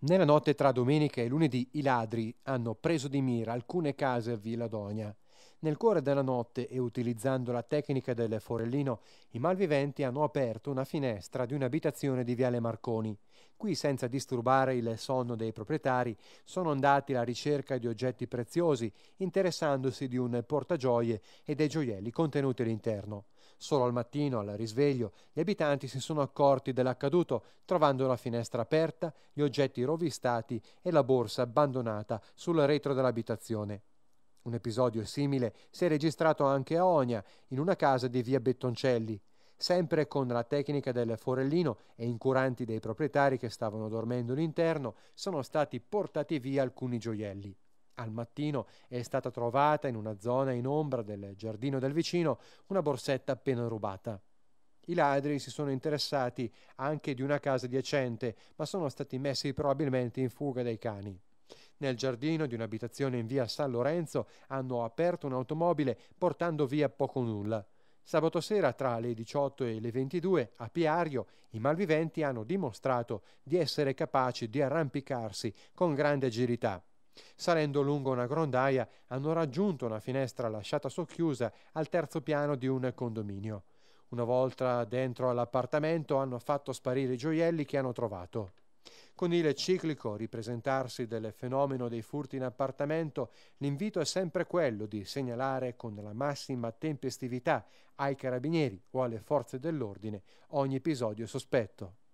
Nella notte tra domenica e lunedì i ladri hanno preso di mira alcune case a Villa Donia. Nel cuore della notte e utilizzando la tecnica del forellino, i malviventi hanno aperto una finestra di un'abitazione di Viale Marconi. Qui, senza disturbare il sonno dei proprietari, sono andati alla ricerca di oggetti preziosi, interessandosi di un portagioie e dei gioielli contenuti all'interno. Solo al mattino, al risveglio, gli abitanti si sono accorti dell'accaduto, trovando la finestra aperta, gli oggetti rovistati e la borsa abbandonata sul retro dell'abitazione. Un episodio simile si è registrato anche a Onia, in una casa di via Bettoncelli. Sempre con la tecnica del forellino e incuranti dei proprietari che stavano dormendo all'interno, sono stati portati via alcuni gioielli. Al mattino è stata trovata in una zona in ombra del giardino del vicino una borsetta appena rubata. I ladri si sono interessati anche di una casa adiacente, ma sono stati messi probabilmente in fuga dai cani. Nel giardino di un'abitazione in via San Lorenzo hanno aperto un'automobile portando via poco nulla. Sabato sera tra le 18 e le 22 a Piario i malviventi hanno dimostrato di essere capaci di arrampicarsi con grande agilità. Salendo lungo una grondaia hanno raggiunto una finestra lasciata socchiusa al terzo piano di un condominio. Una volta dentro all'appartamento hanno fatto sparire i gioielli che hanno trovato. Con il ciclico ripresentarsi del fenomeno dei furti in appartamento, l'invito è sempre quello di segnalare con la massima tempestività ai carabinieri o alle forze dell'ordine ogni episodio sospetto.